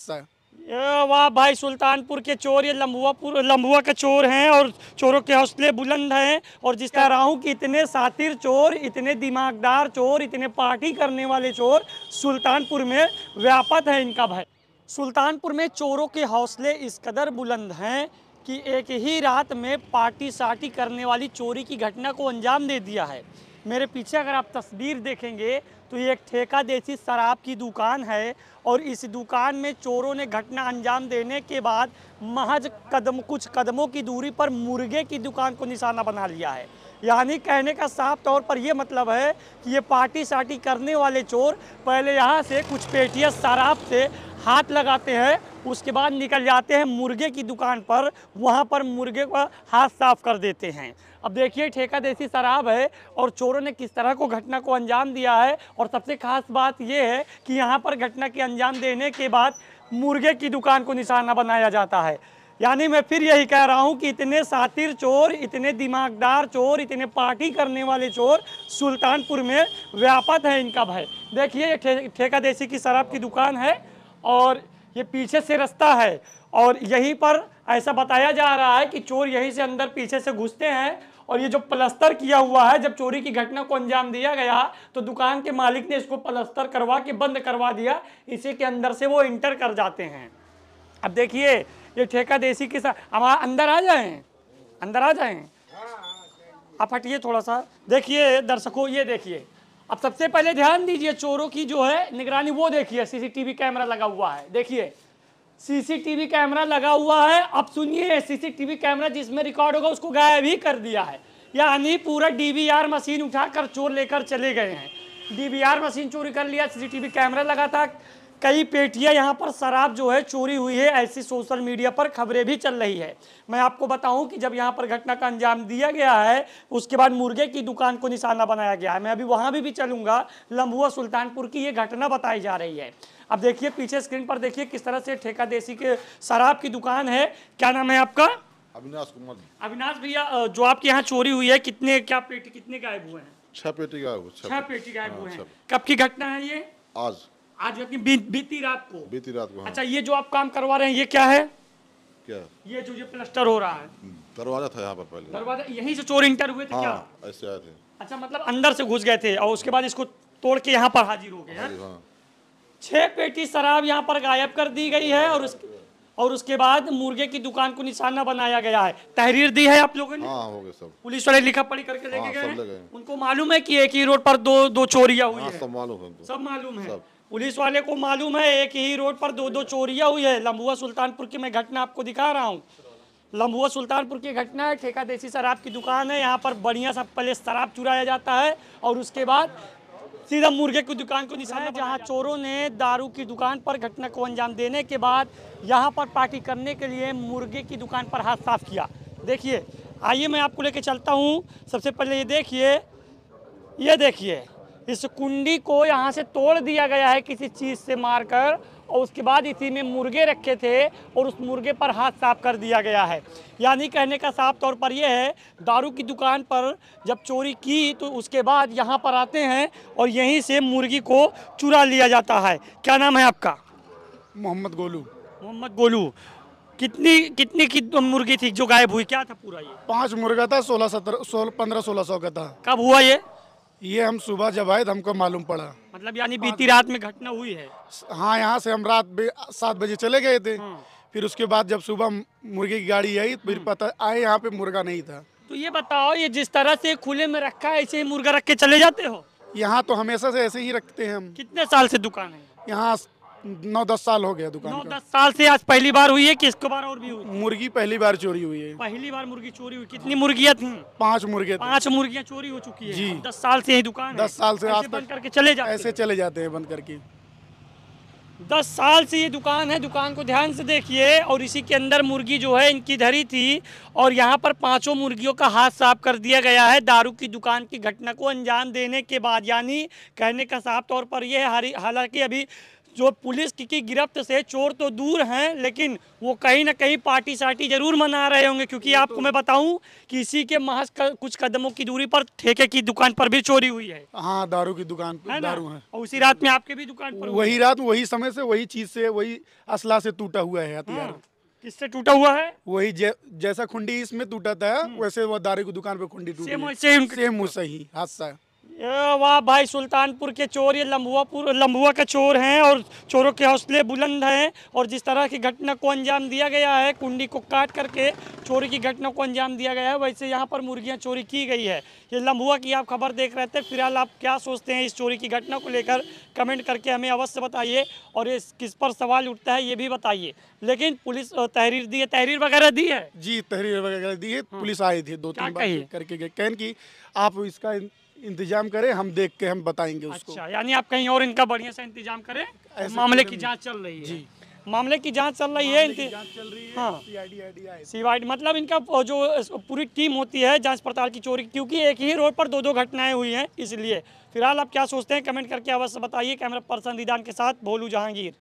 वाह भाई सुल्तानपुर के चोर ये लम्बुआपुर लम्बुआ के चोर हैं और चोरों के हौसले बुलंद हैं और जिस तरह रहा हूँ कि इतने सातिर चोर इतने दिमागदार चोर इतने पार्टी करने वाले चोर सुल्तानपुर में व्यापक है इनका भाई सुल्तानपुर में चोरों के हौसले इस कदर बुलंद हैं कि एक ही रात में पार्टी साटी करने वाली चोरी की घटना को अंजाम दे दिया है मेरे पीछे अगर आप तस्वीर देखेंगे तो ये एक ठेका देसी शराब की दुकान है और इस दुकान में चोरों ने घटना अंजाम देने के बाद महज कदम कुछ कदमों की दूरी पर मुर्गे की दुकान को निशाना बना लिया है यानी कहने का साफ तौर पर यह मतलब है कि ये पार्टी साटी करने वाले चोर पहले यहाँ से कुछ पेटियाँ शराब से हाथ लगाते हैं उसके बाद निकल जाते हैं मुर्गे की दुकान पर वहाँ पर मुर्गे का हाथ साफ कर देते हैं अब देखिए ठेका देसी शराब है और चोरों ने किस तरह को घटना को अंजाम दिया है और सबसे खास बात यह है कि यहाँ पर घटना के अंजाम देने के बाद मुर्गे की दुकान को निशाना बनाया जाता है यानी मैं फिर यही कह रहा हूँ कि इतने सातिर चोर इतने दिमागदार चोर इतने पार्टी करने वाले चोर सुल्तानपुर में व्यापक है इनका भाई देखिए ये ठे, ठेका देसी की शराब की दुकान है और ये पीछे से रास्ता है और यहीं पर ऐसा बताया जा रहा है कि चोर यहीं से अंदर पीछे से घुसते हैं और ये जो प्लस्तर किया हुआ है जब चोरी की घटना को अंजाम दिया गया तो दुकान के मालिक ने इसको प्लस्तर करवा के बंद करवा दिया इसी के अंदर से वो इंटर कर जाते हैं अब देखिए ये ठेका देसी के साथ अंदर आ जाए अंदर आ जाए आप हटिए थोड़ा सा देखिए दर्शकों ये देखिए अब सबसे पहले ध्यान दीजिए चोरों की जो है निगरानी वो देखिए सीसीटीवी कैमरा लगा हुआ है देखिए सीसीटीवी कैमरा लगा हुआ है अब सुनिए सीसीटीवी कैमरा जिसमें रिकॉर्ड होगा उसको गायब ही कर दिया है यानी पूरा डीवीआर मशीन उठाकर चोर लेकर चले गए हैं डीवीआर मशीन चोरी कर लिया सीसीटीवी कैमरा लगा था कई पेटियां यहां पर शराब जो है चोरी हुई है ऐसी सोशल मीडिया पर खबरें भी चल रही है मैं आपको बताऊं कि जब यहां पर घटना का अंजाम दिया गया है उसके बाद मुर्गे की दुकान को निशाना बनाया गया है मैं अभी वहां भी भी चलूंगा लम्बुआ सुल्तानपुर की ये घटना बताई जा रही है अब देखिए पीछे स्क्रीन पर देखिए किस तरह से ठेका देसी के शराब की दुकान है क्या नाम है आपका अविनाश कुमार अविनाश भैया जो आपके यहाँ चोरी हुई है कितने क्या पेटी कितने गायब हुए हैं छह पेटी गायब छह पेटी गायब हाँ, हुए हैं कब की घटना है ये आज आज बी, बीती रात को बीती रात को हाँ। अच्छा ये जो आप काम करवा रहे हैं ये क्या है क्या ये जो ये प्लस्टर हो रहा है हम्म, दरवाजा था यहाँ पर पहले दरवाजा यहीं से चोर इंटर हुए थे हाँ, क्या ऐसे आए थे अच्छा मतलब अंदर से घुस गए थे और उसके बाद इसको तोड़ के यहाँ पर हाजिर हो गए हाँ? हाँ। छह पेटी शराब यहाँ पर गायब कर दी गई है और उसके और उसके बाद मुर्गे की दुकान को निशाना बनाया गया है तहरीर दी है आप लोगों ने हाँ, हो गए सब पुलिस वाले लिखा पढ़ी करके हाँ, लेके गए उनको मालूम है कि एक ही रोड पर दो दो चोरिया हुई है सब मालूम है सब मालूम है पुलिस वाले को मालूम है एक ही रोड पर दो दो चोरियाँ हुई है लम्बुआ सुल्तानपुर की मैं घटना आपको दिखा रहा हूँ लम्बुआ सुल्तानपुर की घटना है ठेका देसी शराब की दुकान है यहाँ पर बढ़िया सा पहले शराब चुराया जाता है और उसके बाद सीधा मुर्गे की दुकान को निशाना जहाँ चोरों ने दारू की दुकान पर घटना को अंजाम देने के बाद यहाँ पर पार्टी करने के लिए मुर्गे की दुकान पर हाथ साफ किया देखिए आइए मैं आपको लेके चलता हूँ सबसे पहले ये देखिए ये देखिए इस कुंडी को यहाँ से तोड़ दिया गया है किसी चीज़ से मारकर और उसके बाद इसी में मुर्गे रखे थे और उस मुर्गे पर हाथ साफ कर दिया गया है यानी कहने का साफ तौर पर यह है दारू की दुकान पर जब चोरी की तो उसके बाद यहाँ पर आते हैं और यहीं से मुर्गी को चुरा लिया जाता है क्या नाम है आपका मोहम्मद गोलू मोहम्मद गोलू कितनी कितनी की मुर्गी थी जो गायब हुई क्या था पूरा ये पांच मुर्गा था सोलह सत्रह सोलह पंद्रह सोलह सौ का था कब हुआ ये ये हम सुबह जब आए तो हमको मालूम पड़ा मतलब यानी बीती रात में घटना हुई है हाँ यहाँ से हम रात सात बजे चले गए थे हाँ। फिर उसके बाद जब सुबह मुर्गे की गाड़ी आई फिर हाँ। पता आए यहाँ पे मुर्गा नहीं था तो ये बताओ ये जिस तरह से खुले में रखा है ऐसे ही मुर्गा रख के चले जाते हो यहाँ तो हमेशा से ऐसे ही रखते हैं हम कितने साल से दुकान है यहाँ नौ दस साल हो गया दुकान नौ का। दस साल से आज पहली बार हुई है कि बार और भी हुई मुर्गी पहली बार चोरी हुई है पहली बार मुर्गी चोरी हुई कितनी मुर्गियाँ थी पाँच मुर्गे पाँच मुर्गियाँ चोरी हो चुकी है जी दस साल से यही दुकान दस साल से आज बंद करके चले जाते ऐसे चले जाते हैं बंद करके दस साल से ये दुकान है दुकान को ध्यान से देखिए और इसी के अंदर मुर्गी जो है इनकी धरी थी और यहाँ पर पांचों मुर्गियों का हाथ साफ कर दिया गया है दारू की दुकान की घटना को अंजाम देने के बाद यानी कहने का साफ तौर पर यह हालांकि अभी जो पुलिस की गिरफ्त से चोर तो दूर हैं लेकिन वो कहीं ना कहीं पार्टी साटी जरूर मना रहे होंगे क्योंकि आपको तो- मैं बताऊं कि इसी के महज कुछ कदमों की दूरी पर ठेके की दुकान पर भी चोरी हुई है हाँ दारू की दुकान पर दारू है और उसी रात में आपके भी दुकान पर वही रात वही समय से वही चीज से वही असला से टूटा हुआ है हथियार हाँ, किससे टूटा हुआ है वही जै, जैसा खुंडी इसमें टूटा था हम्म। वैसे वो दारू की दुकान पे खुंडी टूटी सेम सेम, सेम सही हादसा वाह भाई सुल्तानपुर के चोर ये लम्बुआपुर लम्बुआ के चोर हैं और चोरों के हौसले बुलंद हैं और जिस तरह की घटना को अंजाम दिया गया है कुंडी को काट करके चोरी की घटना को अंजाम दिया गया है वैसे यहाँ पर मुर्गियाँ चोरी की गई है ये लम्बुआ की आप खबर देख रहे थे फिलहाल आप क्या सोचते हैं इस चोरी की घटना को लेकर कमेंट करके हमें अवश्य बताइए और ये किस पर सवाल उठता है ये भी बताइए लेकिन पुलिस तहरीर दी है तहरीर वगैरह दी है जी तहरीर वगैरह दी है हाँ। पुलिस आई थी दो तीन करके गए कहन की आप इसका इंतजाम करें हम देख के हम बताएंगे उसको अच्छा यानी आप कहीं और इनका बढ़िया से इंतजाम करें मामले की जांच चल रही है जी मामले की जांच चल रही है जांच चल रही है हाँ मतलब इनका जो पूरी टीम होती है जांच पड़ताल की चोरी क्योंकि एक ही रोड पर दो दो घटनाएं हुई हैं इसलिए फिलहाल आप क्या सोचते हैं कमेंट करके अवश्य बताइए कैमरा पर्सन दीदान के साथ भोलू जहांगीर